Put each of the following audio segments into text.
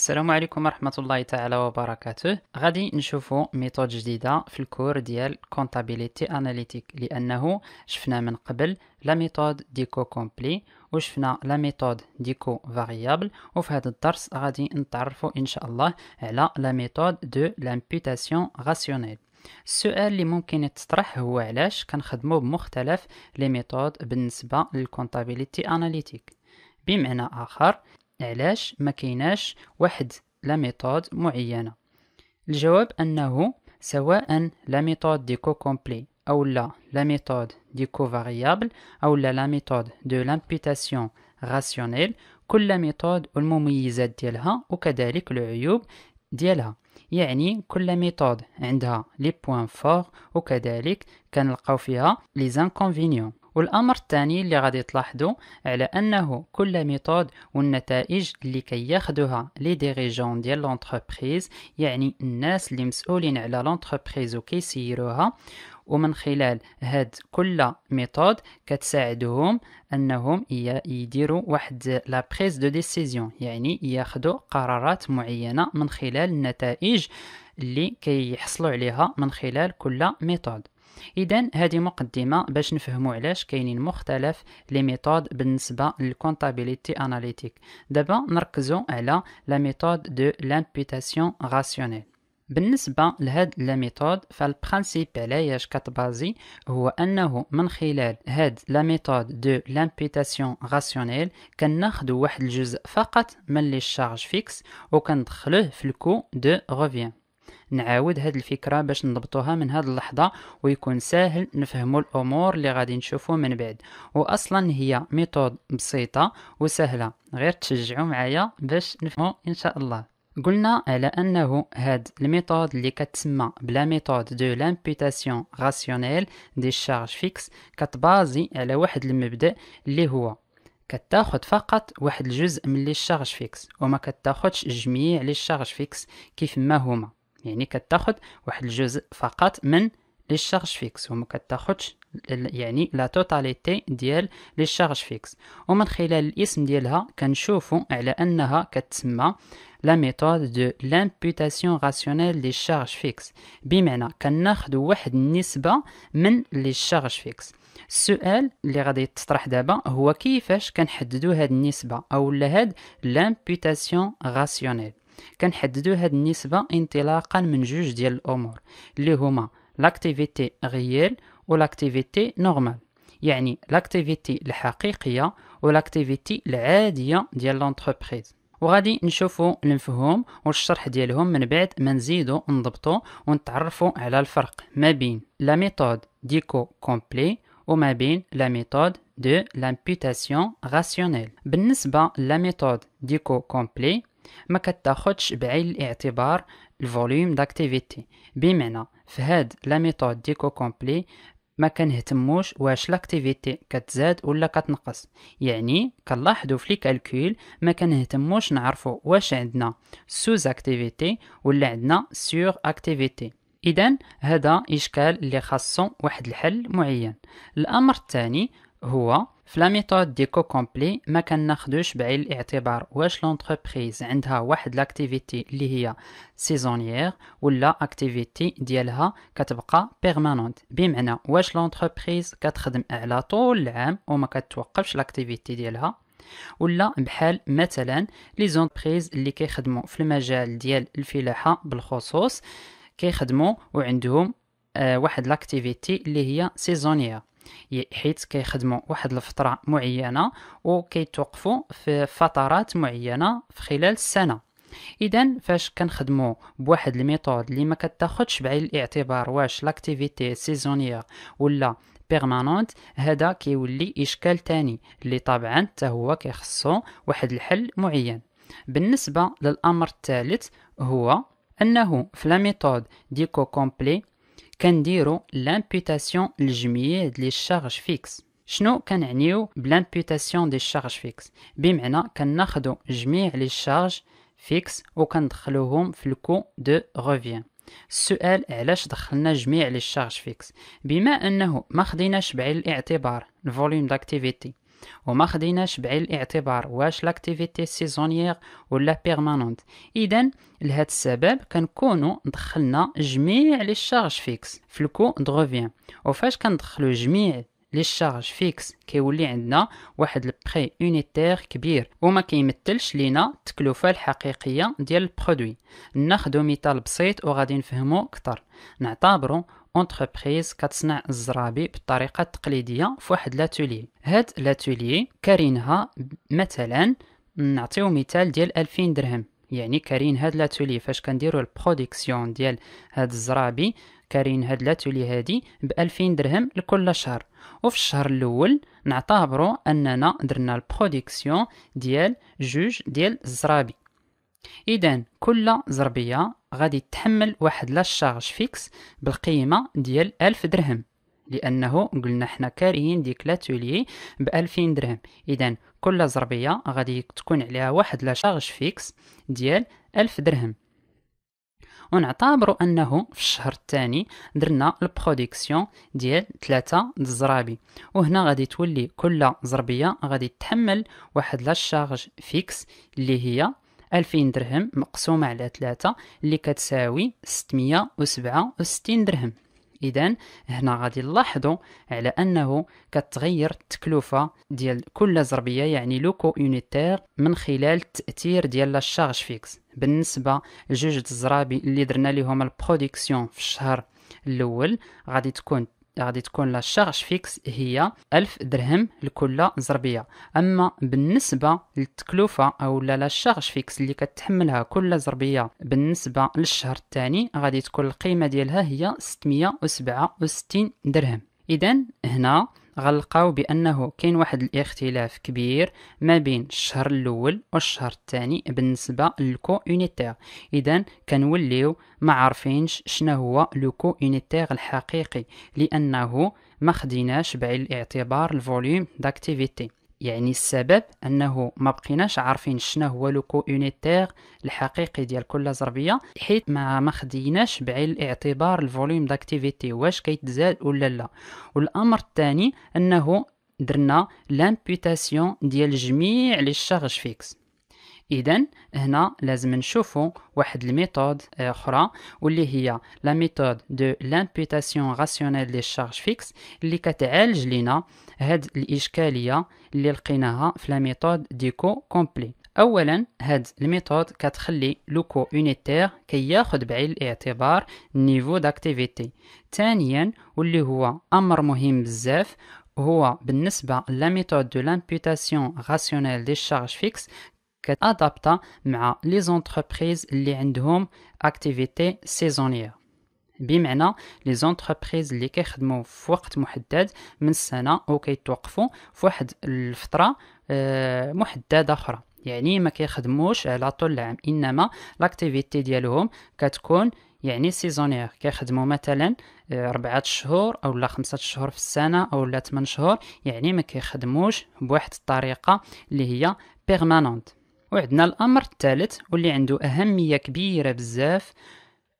السلام عليكم ورحمة الله تعالى وبركاته غادي نشوفو ميثود جديدة في الكور ديال كونتابيليتي اناليتيك لأنه شفنا من قبل لا ميثود ديكو كومبلي وشفنا لا ميثود ديكو فاريابل وفي هذا الدرس غادي نتعرفو إن شاء الله على لا ميثود دو لامبيوتاسيون راسيونيل السؤال اللي ممكن يتطرح هو علاش كنخدمو بمختلف لي ميثود بالنسبه للكونتابيليتي اناليتيك بمعنى اخر علاش ما كيناش واحد لا ميثود معينه الجواب انه سواء لا ميثود دي كو كومبلي او لا لا ميثود دي كو فاريابل او لا لا ميثود دو لامبيتاسيون راسيونيل كل ميثود والمميزات ديالها وكذلك العيوب ديالها يعني كل ميثود عندها لي بوين فور وكذلك كنلقاو فيها لي زانكونفينيون والأمر الثاني اللي غادي تلاحظوا على أنه كل ميثود والنتائج اللي كياخذوها لي ديريجون ديال لونتربريز يعني الناس اللي مسؤولين على لونتربريز وكيسيروها ومن خلال هاد كل ميثود كتساعدهم انهم يديروا واحد لا بريز دو ديسيزيون يعني ياخذوا قرارات معينه من خلال النتائج اللي كيحصلوا عليها من خلال كل ميثود اذا هذه مقدمه باش نفهموا علاش كاينين مختلف لي ميثود بالنسبه للكونتابيليتي اناليتيك دابا نركزوا على لا ميثود دو لامبيتاسيون راسيونيل بالنسبة لهاد لا ميثود فالبرانسيب علاش كتبازي هو أنه من خلال هاد لا ميثود دو لامبيتاسيون راسيونيل كناخدو واحد الجزء فقط من لي شارج فيكس وكندخلوه في الكو دو روفيان نعاود هاد الفكره باش نضبطوها من هاد اللحظه ويكون ساهل نفهموا الامور اللي غادي نشوفوا من بعد واصلا هي ميثود بسيطه وسهله غير تشجعوا معايا باش نفهموا ان شاء الله قلنا على انه هاد الميثود اللي كتسمى بلا ميثود دو لامبيتاسيون راسيونيل دي شارج فيكس كتبازي على واحد المبدا اللي هو كتاخد فقط واحد الجزء من لي شارج فيكس وما كتاخدش جميع لي شارج فيكس كيف ما هما يعني كتاخد واحد الجزء فقط من لي شارج فيكس وما كتاخدش يعني لا توتاليتي ديال لي شارج فيكس ومن خلال الاسم ديالها كنشوفوا على انها كتسمى لا ميثود دو لامبوتاسيون راسيونيل لي شارج فيكس بمعنى كناخذ واحد النسبه من لي شارج فيكس السؤال اللي غادي يتطرح دابا هو كيفاش كنحددوا هاد النسبه او هاد لامبوتاسيون راسيونيل كنحددوا هاد النسبه انطلاقا من جوج ديال الامور اللي هما لاكتيفيتي غيال ولاكتيفيتي نورمال يعني لاكتيفيتي الحقيقيه ولاكتيفيتي العاديه ديال لونتربريز وغادي نشوفوا المفهوم والشرح ديالهم من بعد ما نزيدو نضبطو ونتعرفوا على الفرق ما بين لا ميثود ديكو كومبلي وما بين لا ميثود دو لامبوتاسيون راسيونيل بالنسبه لا ميثود ديكو كومبلي ما كتاخدش بعين الاعتبار الفوليوم داكتيفيتي بمعنى في هاد لا ميثود ديكو كومبلي ما كنهتموش واش لاكتيفيتي كتزاد ولا كتنقص يعني كنلاحظوا في الكالكول ما كنهتموش نعرفوا واش عندنا سوز اكتيفيتي ولا عندنا سور اكتيفيتي اذا هذا اشكال اللي خاصو واحد الحل معين الامر الثاني هو في لا ميثود ديكو كومبلي ما كناخدوش بعين الاعتبار واش لونتربريز عندها واحد لاكتيفيتي اللي هي سيزونيير ولا اكتيفيتي ديالها كتبقى بيرمانونت بمعنى واش لونتربريز كتخدم على طول العام وما كتوقفش لاكتيفيتي ديالها ولا بحال مثلا لي زونتربريز اللي كيخدموا في المجال ديال الفلاحه بالخصوص كيخدموا وعندهم آه، واحد لاكتيفيتي اللي هي سيزونيير حيت كيخدموا واحد الفتره معينه وكيتوقفوا في فترات معينه في خلال السنه اذا فاش كنخدموا بواحد الميثود اللي ما كتاخذش بعين الاعتبار واش لاكتيفيتي سيزونيير ولا بيرمانونت هذا كيولي اشكال تاني اللي طبعا حتى هو كيخصو واحد الحل معين بالنسبه للامر الثالث هو انه في لا ديكو كومبلي Candiro, l'imputation, le jméde, les charges fixes. Candiro, l'imputation, les charges fixes. Bimena, quand nacho, jmi les charges fixes, ou quand le haut de revient. Suel, elle est la chance de jméde, les charges fixes. Bimena, elle est la chance volume d'activity. وما خديناش بعين الاعتبار واش لاكتيفيتي سيزونيير ولا بيرمانونت اذا لهذا السبب كنكونوا دخلنا جميع لي شارج فيكس في الكو دروفيان وفاش كندخلو جميع لي شارج فيكس كيولي عندنا واحد البري اونيتير كبير وما كيمثلش لينا التكلفه الحقيقيه ديال البرودوي ناخدو مثال بسيط وغادي نفهمو اكثر نعتبرو اونتربريز كتصنع الزرابي بالطريقه التقليديه فواحد لاتولي هاد لاتولي كارينها مثلا نعطيو مثال ديال 2000 درهم يعني كارين هاد لاتولي فاش كنديرو البرودكسيون ديال هاد الزرابي كارين هاد لاتولي هادي ب 2000 درهم لكل شهر وفي الشهر الاول نعتبرو اننا درنا البرودكسيون ديال جوج ديال الزرابي اذا كل زربيه غادي تحمل واحد لاشارج فيكس بالقيمه ديال 1000 درهم لانه قلنا حنا كاريين ديك لاتولي ب 2000 درهم اذا كل زربيه غادي تكون عليها واحد لاشارج فيكس ديال 1000 درهم ونعتبروا انه في الشهر الثاني درنا البرودكسيون ديال ثلاثة الزرابي وهنا غادي تولي كل زربيه غادي تحمل واحد لاشارج فيكس اللي هي ألفين درهم مقسومة على ثلاثة اللي كتساوي ستمية وسبعة وستين درهم إذن هنا غادي نلاحظوا على أنه كتغير التكلفة ديال كل زربية يعني لوكو يونيتير من خلال التأثير ديال الشارج فيكس بالنسبة لجوج الزرابي اللي درنا ليهم البروديكسيون في الشهر الأول غادي تكون غادي تكون لا شارج فيكس هي 1000 درهم لكل زربيه اما بالنسبه للتكلفه او لا شارج فيكس اللي كتحملها كل زربيه بالنسبه للشهر الثاني غادي تكون القيمه ديالها هي 667 درهم اذا هنا غلقاو بانه كاين واحد الاختلاف كبير ما بين الشهر الاول والشهر الثاني بالنسبه للكو اونيتير اذا كنوليو ما عارفينش شنو هو لوكو اونيتير الحقيقي لانه ما خديناش بعين الاعتبار الفوليوم داكتيفيتي يعني السبب انه ما بقيناش عارفين شنو هو لوكو اونيتير الحقيقي ديال كل زربيه حيت ما ما خديناش بعين الاعتبار الفوليوم داكتيفيتي واش كيتزاد ولا لا والامر الثاني انه درنا لامبوتاسيون ديال جميع لي شارج فيكس إذن هنا لازم نشوفو واحد الميثود اخرى واللي هي لا ميثود دو لامبيتاسيون راسيونيل لي شارج فيكس اللي كتعالج لينا هاد الاشكاليه اللي لقيناها في لا ميثود ديكو كومبلي اولا هاد الميثود كتخلي لوكو يونيتير كياخد بعين الاعتبار النيفو داكتيفيتي ثانيا واللي هو امر مهم بزاف هو بالنسبه لا ميثود دو لامبيوتاسيون راسيونيل دي شارج فيكس كتادابتا مع لي زونتربريز اللي عندهم اكتيفيتي سيزونيير بمعنى لي زونتربريز اللي كيخدموا في وقت محدد من السنه وكيتوقفوا في واحد الفتره محدده اخرى يعني ما كيخدموش على طول العام انما لاكتيفيتي ديالهم كتكون يعني سيزونير كيخدموا مثلا أربعة شهور او لا خمسة شهور في السنه او لا ثمان شهور يعني ما كيخدموش بواحد الطريقه اللي هي بيرمانونت وعندنا الامر الثالث واللي عنده اهميه كبيره بزاف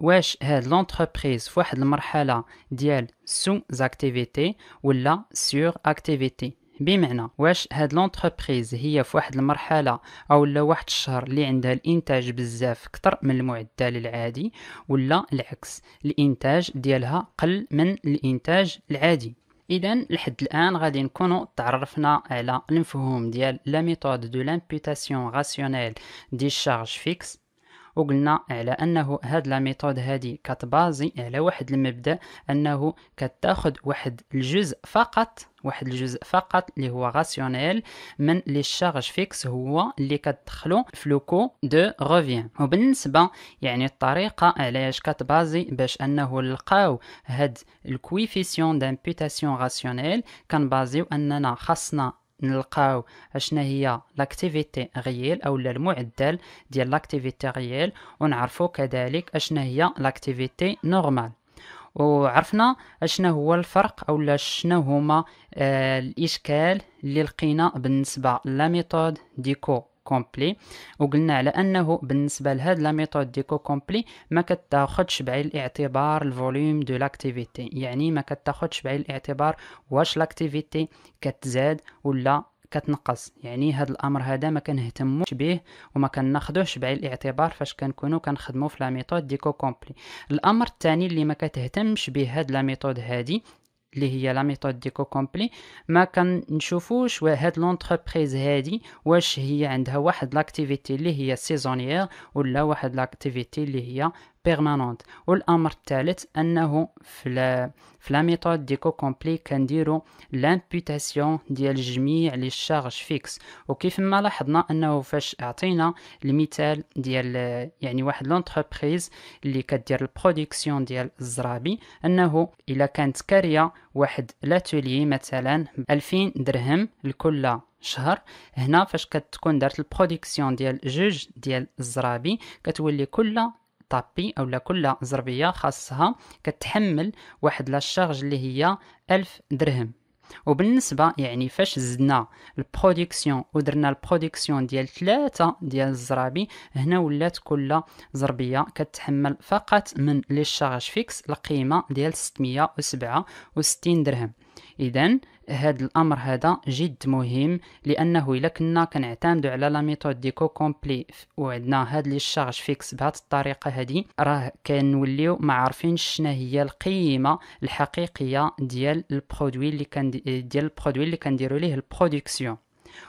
واش هاد لونتربريز في واحد المرحله ديال سو زاكتيفيتي ولا سور اكتيفيتي بمعنى واش هاد لونتربريز هي في واحد المرحله او لا واحد الشهر اللي عندها الانتاج بزاف اكثر من المعدل العادي ولا العكس الانتاج ديالها قل من الانتاج العادي اذا لحد الان غادي نكونوا تعرفنا على المفهوم ديال لا ميثود دو لامبوتاسيون راسيونيل دي شارج فيكس وقلنا على انه هاد لا ميثود هادي كتبازي على واحد المبدا انه كتاخذ واحد الجزء فقط واحد الجزء فقط اللي هو غاسيونيل من لي شارج فيكس هو اللي كتدخلو في لوكو دو روفيان وبالنسبه يعني الطريقه علاش كتبازي باش انه نلقاو هاد الكويفيسيون دامبوتاسيون غاسيونيل كنبازيو اننا خاصنا نلقاو اشنا هي لاكتيفيتي غيال او المعدل ديال لاكتيفيتي غيال ونعرفو كذلك اشنا هي لاكتيفيتي نورمال وعرفنا اشنا هو الفرق او شنو هما آه الاشكال اللي لقينا بالنسبه لا ميثود ديكو كومبلي وقلنا على انه بالنسبه لهاد لا ميثود ديكو كومبلي ما كتاخذش بعين الاعتبار الفوليوم دو لاكتيفيتي يعني ما كتاخذش بعين الاعتبار واش لاكتيفيتي كتزاد ولا كتنقص يعني هذا الامر هذا ما كنهتموش به وما كناخذوش بعين الاعتبار فاش كنكونوا كنخدموا في لا ميثود ديكو كومبلي الامر الثاني اللي ما كتهتمش به هاد لا ميثود هادي اللي هي لا ميثود ديكو كومبلي ما كنشوفوش هاد لونتربريز هادي واش هي عندها واحد لاكتيفيتي اللي هي سيزونيير ولا واحد لاكتيفيتي اللي هي بيرمانونت والامر الثالث انه في في لا ميثود ديكو كومبلي كنديرو لامبوتاسيون ديال جميع لي شارج فيكس وكيف ما لاحظنا انه فاش اعطينا المثال ديال يعني واحد لونتربريز اللي كدير البرودكسيون ديال الزرابي انه الا كانت كاريه واحد لاتولي مثلا ب 2000 درهم لكل شهر هنا فاش كتكون دارت البرودكسيون ديال جوج ديال الزرابي كتولي كل طابي اولا كل زربيه خاصها كتحمل واحد لاشارج اللي هي ألف درهم وبالنسبه يعني فاش زدنا البرودكسيون ودرنا البرودكسيون ديال ثلاثة ديال الزرابي هنا ولات كل زربيه كتحمل فقط من لي شارج فيكس القيمه ديال 667 درهم اذا هذا الامر هذا جد مهم لانه الا كنا كنعتمدوا على لا ميثود ديكو كومبلي وعندنا هاد لي شارج فيكس بهاد الطريقه هادي راه كنوليو ما عارفينش شنو هي القيمه الحقيقيه ديال البرودوي اللي كان ديال البرودوي اللي كنديروا ليه البرودكسيون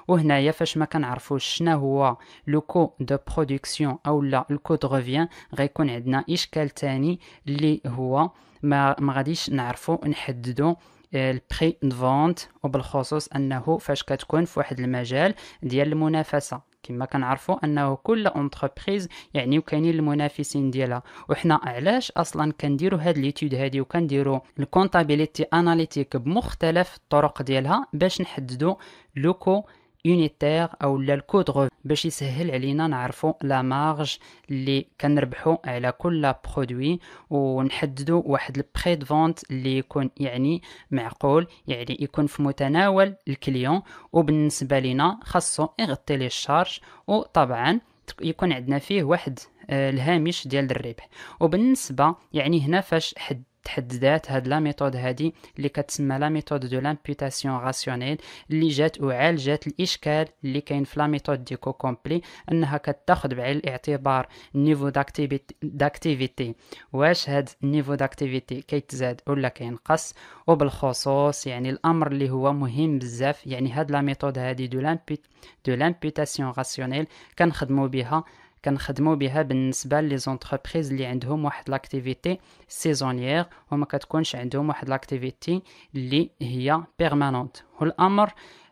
وهنايا فاش ما كنعرفوش شنو هو لو كو دو برودكسيون اولا لو الكو دو غيكون عندنا اشكال تاني اللي هو ما, ما غاديش نعرفو نحددو آه، البري فونت وبالخصوص انه فاش كتكون في واحد المجال ديال المنافسه كما كنعرفوا انه كل اونتربريز يعني وكاينين المنافسين ديالها وحنا علاش اصلا كنديروا هاد ليتود هادي وكنديروا الكونتابيليتي اناليتيك بمختلف الطرق ديالها باش نحددوا لوكو يونيتير او لا الكود باش يسهل علينا نعرفو لا مارج اللي كنربحو على كل برودوي ونحددو واحد البري فونت اللي يكون يعني معقول يعني يكون في متناول الكليون وبالنسبه لينا خاصو يغطي لي الشارج وطبعا يكون عندنا فيه واحد الهامش ديال الربح وبالنسبه يعني هنا فاش حد تحد ذات هاد لا ميثود هادي اللي كتسمى لا ميثود دو لامبيوتاسيون راسيونيل اللي جات وعالجات الاشكال اللي كاين في لا ميثود دي كو كومبلي انها كتاخذ بعين الاعتبار النيفو داكتيفيتي واش هاد النيفو داكتيفيتي كيتزاد ولا كينقص وبالخصوص يعني الامر اللي هو مهم بزاف يعني هاد لا ميثود هادي دو لامبيوتاسيون راسيونيل كنخدمو بها كنخدموا بها بالنسبه لي زونتربريز اللي عندهم واحد لاكتيفيتي سيزونيير وما كتكونش عندهم واحد لاكتيفيتي اللي هي بيرمانونت والامر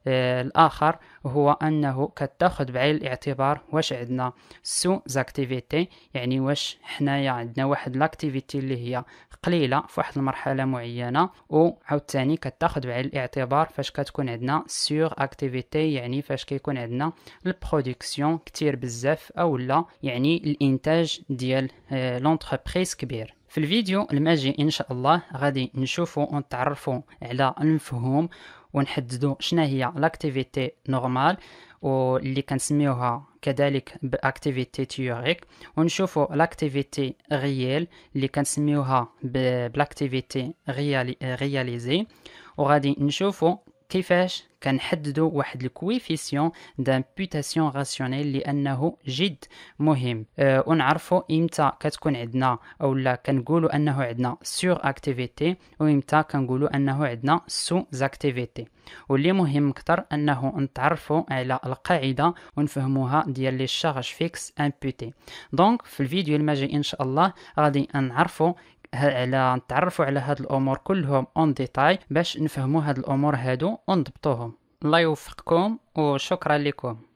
الآخر هو أنه كتاخذ بعين الاعتبار واش عندنا سو زاكتيفيتي يعني واش حنايا عندنا واحد لاكتيفيتي اللي هي قليلة في واحد المرحلة معينة وعاوتاني كتاخذ بعين الاعتبار فاش كتكون عندنا سور اكتيفيتي يعني فاش كيكون عندنا البرودكسيون كتير بزاف أو لا يعني الإنتاج ديال لونتربريز آه، كبير في الفيديو الماجي ان شاء الله غادي نشوفو ونتعرفو على المفهوم ونحددوا شنو هي لاكتيفيتي نورمال واللي كنسميوها كذلك باكتيفيتي تيوريك ونشوفوا لاكتيفيتي ريال اللي كنسميوها بلاكتيفيتي ريالي رياليزي وغادي نشوفوا كيفاش كنحددوا واحد الكويفيسيون دامبوتاسيون راسيونيل لانه جد مهم أه ونعرفوا امتى كتكون عندنا اولا كنقولوا انه عندنا سور اكتيفيتي وامتى كنقولوا انه عندنا سوز اكتيفيتي واللي مهم اكثر انه نتعرفوا على القاعده ونفهموها ديال لي شارج فيكس امبوتي دونك في الفيديو الماجي ان شاء الله غادي نعرفوا على نتعرفوا على هاد الامور كلهم اون ديتاي باش نفهموا هاد الامور هادو ونضبطوهم الله يوفقكم وشكرا لكم